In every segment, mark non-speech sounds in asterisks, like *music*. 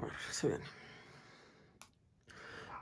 Ahora, se ven.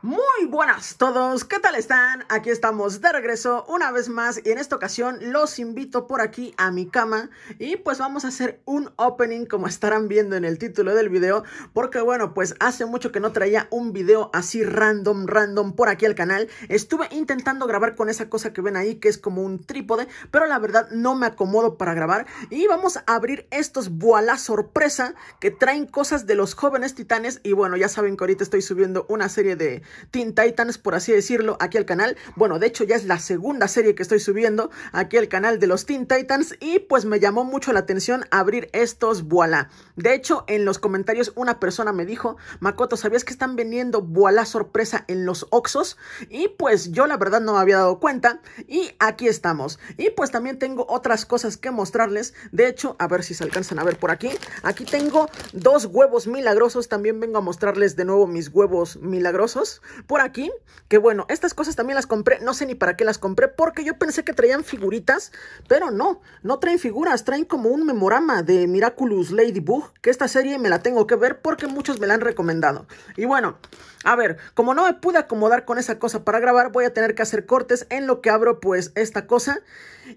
Muy buenas todos, ¿qué tal están? Aquí estamos de regreso una vez más y en esta ocasión los invito por aquí a mi cama y pues vamos a hacer un opening como estarán viendo en el título del video porque bueno pues hace mucho que no traía un video así random random por aquí al canal estuve intentando grabar con esa cosa que ven ahí que es como un trípode pero la verdad no me acomodo para grabar y vamos a abrir estos voilà sorpresa que traen cosas de los jóvenes titanes y bueno ya saben que ahorita estoy subiendo una serie de Teen Titans, por así decirlo, aquí al canal. Bueno, de hecho ya es la segunda serie que estoy subiendo aquí al canal de los Teen Titans y pues me llamó mucho la atención abrir estos voilà. De hecho, en los comentarios una persona me dijo, Makoto, ¿sabías que están vendiendo voilà sorpresa en los Oxos? Y pues yo la verdad no me había dado cuenta y aquí estamos. Y pues también tengo otras cosas que mostrarles. De hecho, a ver si se alcanzan a ver por aquí. Aquí tengo dos huevos milagrosos. También vengo a mostrarles de nuevo mis huevos milagrosos por aquí, que bueno, estas cosas también las compré, no sé ni para qué las compré, porque yo pensé que traían figuritas, pero no, no traen figuras, traen como un memorama de Miraculous Ladybug, que esta serie me la tengo que ver porque muchos me la han recomendado. Y bueno, a ver, como no me pude acomodar con esa cosa para grabar, voy a tener que hacer cortes en lo que abro pues esta cosa.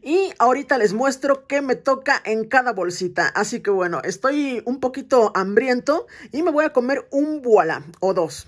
Y ahorita les muestro qué me toca en cada bolsita. Así que bueno, estoy un poquito hambriento y me voy a comer un voila o dos.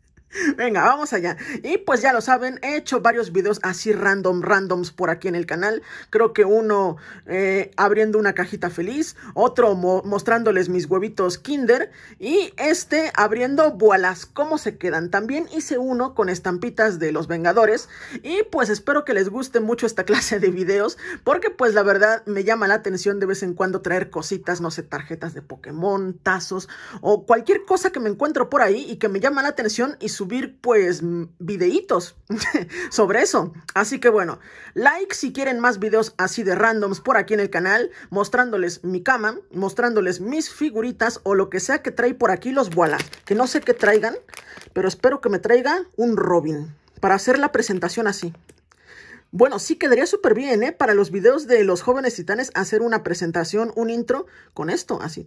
Venga, vamos allá. Y pues ya lo saben, he hecho varios videos así random, randoms por aquí en el canal. Creo que uno eh, abriendo una cajita feliz, otro mostrándoles mis huevitos Kinder y este abriendo bolas, cómo se quedan. También hice uno con estampitas de los Vengadores y pues espero que les guste mucho esta *laughs* clase de videos porque pues la verdad me llama la atención de vez en cuando traer cositas, no sé, tarjetas de Pokémon, tazos o cualquier cosa que me encuentro por ahí y que me llama la atención y subir pues videitos *laughs* sobre eso. Así que bueno, like si quieren más videos así de randoms por aquí en el canal, mostrándoles mi cama, mostrándoles mis figuritas o lo que sea que trae por aquí los voilà. Que no sé qué traigan, pero espero que me traiga un Robin para hacer la presentación así. Bueno, sí quedaría súper bien, ¿eh? Para los videos de los jóvenes titanes, hacer una presentación, un intro con esto, así.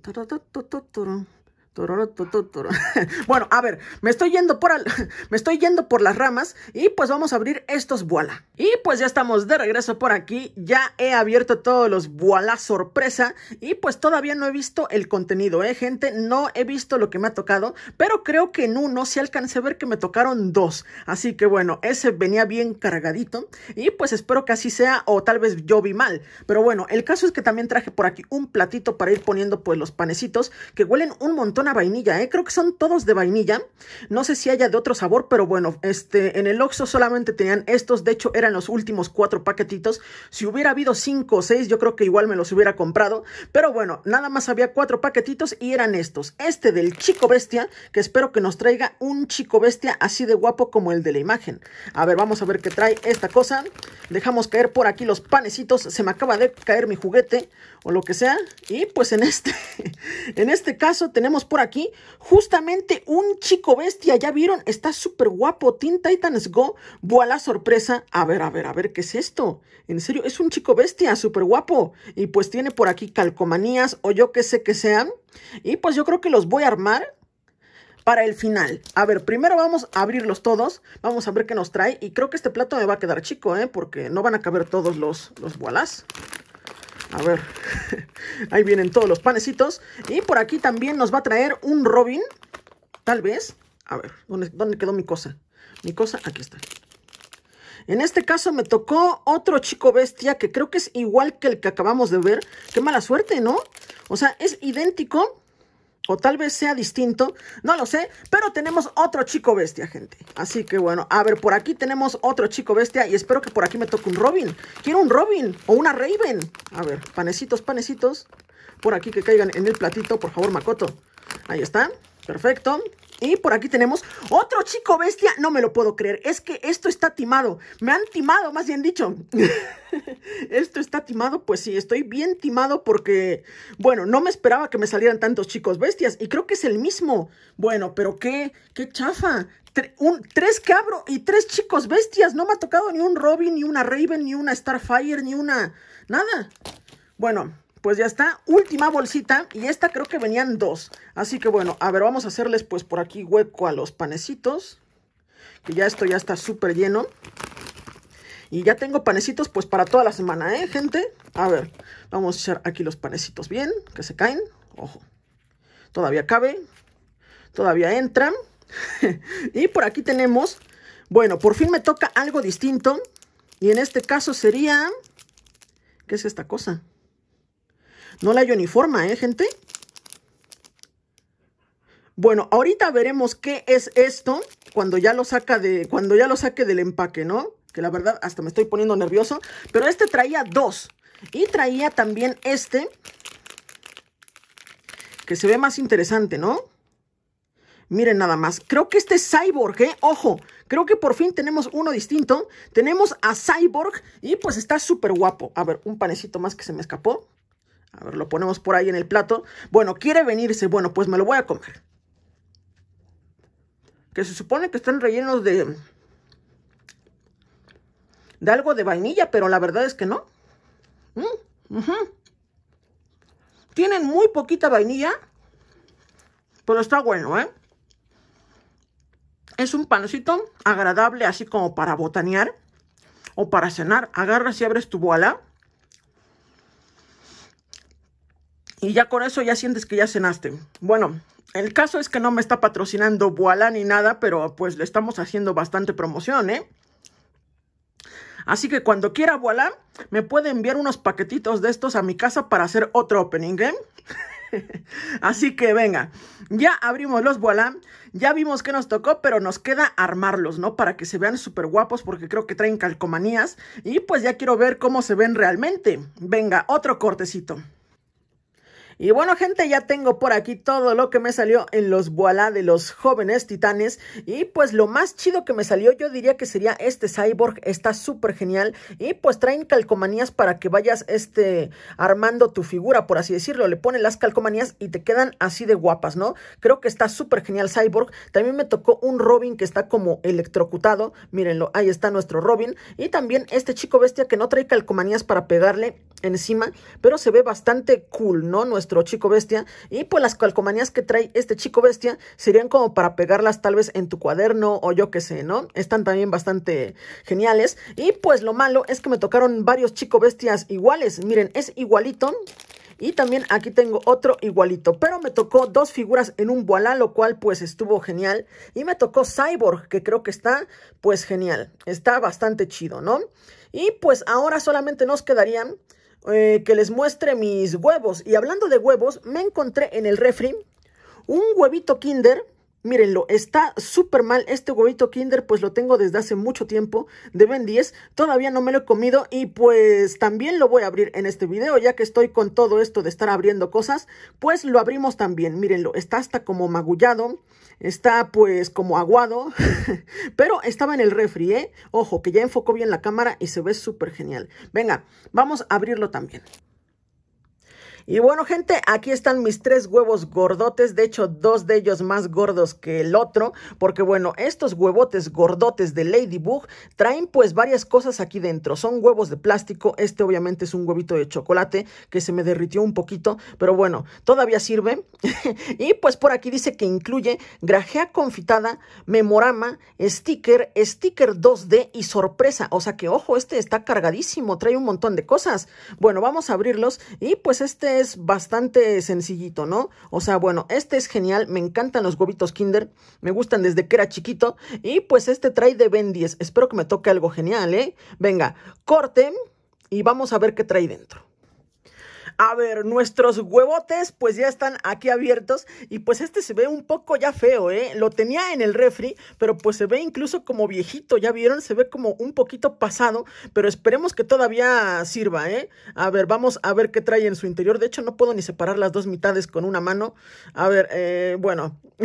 *laughs* Bueno, a ver, me estoy yendo por *laughs* me estoy yendo por las ramas y pues vamos a abrir estos voilà. Y pues ya estamos de regreso por aquí, ya he abierto todos los voilà sorpresa y pues todavía no he visto el contenido, eh, gente, no he visto lo que me ha tocado, pero creo que en uno se alcancé a ver que me tocaron dos. Así que bueno, ese venía bien cargadito y pues espero que así sea o tal vez yo vi mal, pero bueno, el caso es que también traje por aquí un platito para ir poniendo pues los panecitos que huelen un montón una vainilla, ¿eh? Creo que son todos de vainilla. No sé si haya de otro sabor, pero bueno, este, en el Oxxo solamente tenían estos. De hecho, eran los últimos cuatro paquetitos. Si hubiera habido cinco o seis, yo creo que igual me los hubiera comprado. Pero bueno, nada más había cuatro paquetitos y eran estos. Este del chico bestia, que espero que nos traiga un chico bestia así de guapo como el de la imagen. A ver, vamos a ver qué trae esta cosa. Dejamos caer por aquí los panecitos. Se me acaba de caer mi juguete o lo que sea. Y pues en este, *laughs* en este caso tenemos por aquí. Justamente un chico bestia, ya vieron, está súper guapo. Teen Titans Go, voilà, la sorpresa. A ver, a ver, a ver, ¿qué es esto? En serio, es un chico bestia, súper guapo. Y pues tiene por aquí calcomanías o yo qué sé que sean. Y pues yo creo que los voy a armar para el final. A ver, primero vamos a abrirlos todos. Vamos a ver qué nos trae. Y creo que este plato me va a quedar chico, ¿eh? Porque no van a caber todos los, los a ver, *laughs* ahí vienen todos los panecitos. Y por aquí también nos va a traer un Robin, tal vez. A ver, ¿dónde, quedó mi cosa? Mi cosa, aquí está. En este caso me tocó otro chico bestia que creo que es igual que el que acabamos de ver. Qué mala suerte, ¿no? O sea, es idéntico, o tal vez sea distinto, no lo sé, pero tenemos otro chico bestia, gente. Así que bueno, a ver, por aquí tenemos otro chico bestia y espero que por aquí me toque un Robin. Quiero un Robin o una Raven. A ver, panecitos, panecitos. Por aquí que caigan en el platito, por favor, Makoto. Ahí está, perfecto. Y por aquí tenemos otro chico bestia. No me lo puedo creer. Es que esto está timado. Me han timado, más bien dicho. *laughs* esto está timado. Pues sí, estoy bien timado porque, bueno, no me esperaba que me salieran tantos chicos bestias. Y creo que es el mismo. Bueno, pero qué, qué chafa. tres cabros y tres chicos bestias. No me ha tocado ni un Robin, ni una Raven, ni una Starfire, ni una... Nada. Bueno, pues ya está. Última bolsita. Y esta creo que venían dos. Así que bueno, a ver, vamos a hacerles pues por aquí hueco a los panecitos. Que ya esto ya está súper lleno. Y ya tengo panecitos pues para toda la semana, ¿eh, gente? A ver, vamos a echar aquí los panecitos bien, que se caen. Ojo, todavía cabe, todavía entran. *laughs* y por aquí tenemos, bueno, por fin me toca algo distinto. Y en este caso sería, ¿qué es esta cosa? No la uniforme ¿eh, gente? Bueno, ahorita veremos qué es esto cuando ya lo saca de, cuando ya lo saque del empaque, ¿no? Que la verdad hasta me estoy poniendo nervioso. Pero este traía dos. Y traía también este. Que se ve más interesante, ¿no? Miren nada más. Creo que este es Cyborg, ¿eh? Ojo, creo que por fin tenemos uno distinto. Tenemos a Cyborg y pues está súper guapo. A ver, un panecito más que se me escapó. A ver, lo ponemos por ahí en el plato. Bueno, quiere venirse. Bueno, pues me lo voy a comer. Que se supone que están rellenos de... De algo de vainilla, pero la verdad es que no. Mm, Tienen muy poquita vainilla. Pero está bueno, ¿eh? Es un pancito agradable, así como para botanear o para cenar. Agarras y abres tu bola. Y ya con eso ya sientes que ya cenaste. Bueno, el caso es que no me está patrocinando voilà ni nada, pero pues le estamos haciendo bastante promoción, ¿eh? Así que cuando quiera voilà, me puede enviar unos paquetitos de estos a mi casa para hacer otro opening, ¿eh? *laughs* Así que venga, ya abrimos los voilà, ya vimos que nos tocó, pero nos queda armarlos, ¿no? Para que se vean súper guapos porque creo que traen calcomanías y pues ya quiero ver cómo se ven realmente. Venga, otro cortecito. Y bueno, gente, ya tengo por aquí todo lo que me salió en los Voilà de los jóvenes titanes. Y pues lo más chido que me salió, yo diría que sería este cyborg. Está súper genial. Y pues traen calcomanías para que vayas este, armando tu figura, por así decirlo. Le ponen las calcomanías y te quedan así de guapas, ¿no? Creo que está súper genial cyborg. También me tocó un Robin que está como electrocutado. Mírenlo, ahí está nuestro Robin. Y también este chico bestia que no trae calcomanías para pegarle encima. Pero se ve bastante cool, ¿no? Nuestro chico bestia. Y pues las calcomanías que trae este chico bestia serían como para pegarlas tal vez en tu cuaderno o yo que sé, ¿no? Están también bastante geniales. Y pues lo malo es que me tocaron varios chico bestias iguales. Miren, es igualito. Y también aquí tengo otro igualito, pero me tocó dos figuras en un voilà, lo cual pues estuvo genial. Y me tocó Cyborg, que creo que está pues genial, está bastante chido, ¿no? Y pues ahora solamente nos quedarían eh, que les muestre mis huevos. Y hablando de huevos, me encontré en el refri un huevito Kinder Mírenlo, está súper mal este huevito Kinder, pues lo tengo desde hace mucho tiempo, de Ben 10, todavía no me lo he comido y pues también lo voy a abrir en este video, ya que estoy con todo esto de estar abriendo cosas, pues lo abrimos también, mírenlo, está hasta como magullado, está pues como aguado, *laughs* pero estaba en el refri, ¿eh? Ojo, que ya enfocó bien la cámara y se ve súper genial. Venga, vamos a abrirlo también. Y bueno, gente, aquí están mis tres huevos gordotes. De hecho, dos de ellos más gordos que el otro. Porque bueno, estos huevotes gordotes de Ladybug traen pues varias cosas aquí dentro. Son huevos de plástico. Este obviamente es un huevito de chocolate que se me derritió un poquito. Pero bueno, todavía sirve. *laughs* y pues por aquí dice que incluye grajea confitada, memorama, sticker, sticker 2D y sorpresa. O sea que, ojo, este está cargadísimo. Trae un montón de cosas. Bueno, vamos a abrirlos. Y pues este es bastante sencillito, ¿no? O sea, bueno, este es genial, me encantan los huevitos Kinder, me gustan desde que era chiquito y pues este trae de Ben 10, espero que me toque algo genial, ¿eh? Venga, corte y vamos a ver qué trae dentro. A ver, nuestros huevotes pues ya están aquí abiertos y pues este se ve un poco ya feo, ¿eh? Lo tenía en el refri, pero pues se ve incluso como viejito, ya vieron, se ve como un poquito pasado, pero esperemos que todavía sirva, ¿eh? A ver, vamos a ver qué trae en su interior. De hecho, no puedo ni separar las dos mitades con una mano. A ver, eh, bueno, *laughs*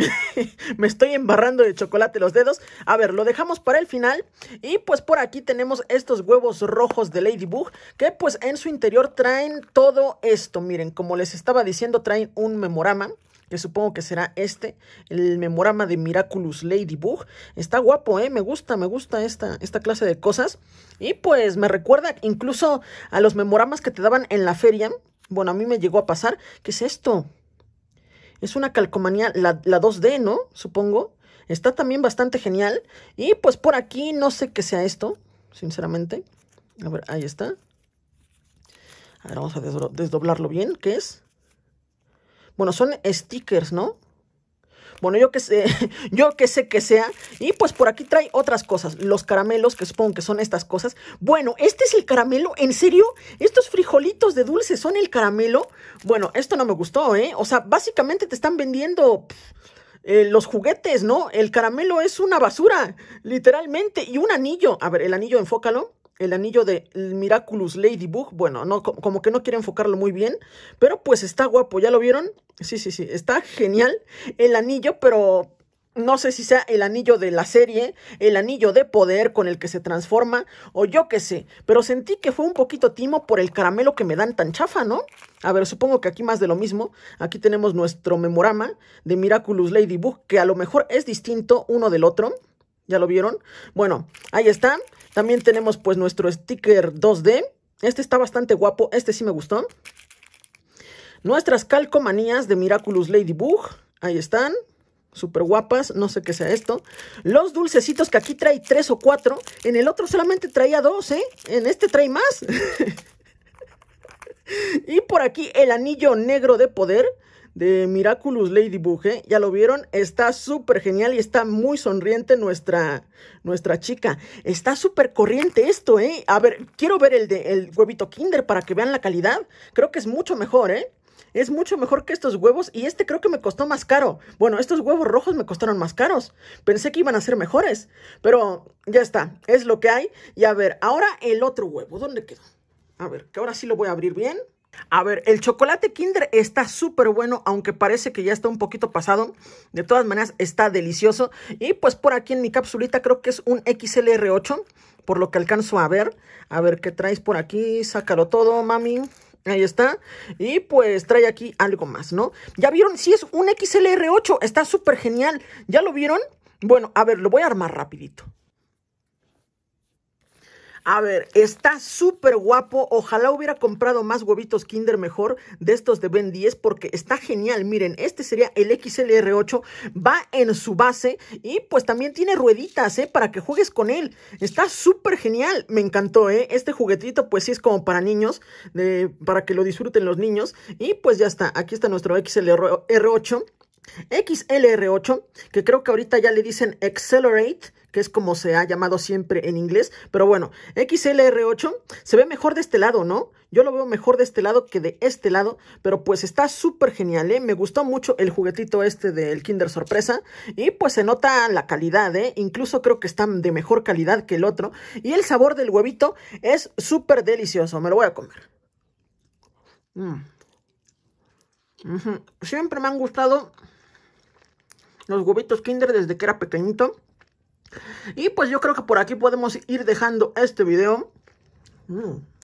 me estoy embarrando de chocolate los dedos. A ver, lo dejamos para el final y pues por aquí tenemos estos huevos rojos de Ladybug que pues en su interior traen todo esto, miren, como les estaba diciendo, traen un memorama que supongo que será este, el memorama de Miraculous Ladybug. Está guapo, ¿eh? Me gusta, me gusta esta, esta clase de cosas. Y pues me recuerda incluso a los memoramas que te daban en la feria. Bueno, a mí me llegó a pasar. ¿Qué es esto? Es una calcomanía, la, la 2D, ¿no? Supongo. Está también bastante genial. Y pues por aquí no sé qué sea esto, sinceramente. A ver, ahí está. A ver, vamos a desdoblarlo bien. ¿Qué es? Bueno, son stickers, ¿no? Bueno, yo que sé, *laughs* yo que sé que sea. Y pues por aquí trae otras cosas. Los caramelos, que supongo que son estas cosas. Bueno, este es el caramelo. ¿En serio? ¿Estos frijolitos de dulce son el caramelo? Bueno, esto no me gustó, ¿eh? O sea, básicamente te están vendiendo... Eh, los juguetes, ¿no? El caramelo es una basura, literalmente. Y un anillo. A ver, el anillo, enfócalo el anillo de Miraculous Ladybug. Bueno, no, como que no quiere enfocarlo muy bien. Pero pues está guapo, ¿ya lo vieron? Sí, sí, sí. Está genial el anillo, pero no sé si sea el anillo de la serie, el anillo de poder con el que se transforma, o yo qué sé, pero sentí que fue un poquito timo por el caramelo que me dan tan chafa, ¿no? A ver, supongo que aquí más de lo mismo. Aquí tenemos nuestro memorama de Miraculous Ladybug, que a lo mejor es distinto uno del otro. ¿Ya lo vieron? Bueno, ahí están También tenemos pues nuestro sticker 2D. Este está bastante guapo, este sí me gustó. Nuestras calcomanías de Miraculous Ladybug. Ahí están. Súper guapas, no sé qué sea esto. Los dulcecitos que aquí trae tres o cuatro. En el otro solamente traía dos, ¿eh? En este trae más. *laughs* y por aquí el anillo negro de poder de Miraculous Ladybug, ¿eh? Ya lo vieron, está súper genial y está muy sonriente nuestra, nuestra chica. Está súper corriente esto, ¿eh? A ver, quiero ver el, de, el huevito Kinder para que vean la calidad. Creo que es mucho mejor, ¿eh? es mucho mejor que estos huevos y este creo que me costó más caro. Bueno, estos huevos rojos me costaron más caros. Pensé que iban a ser mejores, pero ya está, es lo que hay. Y a ver, ahora el otro huevo, ¿dónde quedó? A ver, que ahora sí lo voy a abrir bien. A ver, el chocolate Kinder está súper bueno, aunque parece que ya está un poquito pasado. De todas maneras, está delicioso. Y pues por aquí en mi capsulita creo que es un XLR8, por lo que alcanzo a ver. A ver qué traes por aquí, sácalo todo, mami. Ahí está. Y pues trae aquí algo más, ¿no? ¿Ya vieron? Sí, es un XLR8, está súper genial. ¿Ya lo vieron? Bueno, a ver, lo voy a armar rapidito. A ver, está súper guapo. Ojalá hubiera comprado más huevitos Kinder mejor de estos de Ben 10 porque está genial. Miren, este sería el XLR8. Va en su base y pues también tiene rueditas, ¿eh? Para que juegues con él. Está súper genial. Me encantó, ¿eh? Este juguetito pues sí es como para niños, para que lo disfruten los niños. Y pues ya está. Aquí está nuestro XLR8. XLR8, que creo que ahorita ya le dicen Accelerate que es como se ha llamado siempre en inglés. Pero bueno, XLR8 se ve mejor de este lado, ¿no? Yo lo veo mejor de este lado que de este lado, pero pues está súper genial, ¿eh? Me gustó mucho el juguetito este del Kinder Sorpresa y pues se nota la calidad, ¿eh? Incluso creo que están de mejor calidad que el otro y el sabor del huevito es súper delicioso, me lo voy a comer. Mm. Siempre me han gustado los huevitos Kinder desde que era pequeñito. Y pues yo creo que por aquí podemos ir dejando este video. Mm.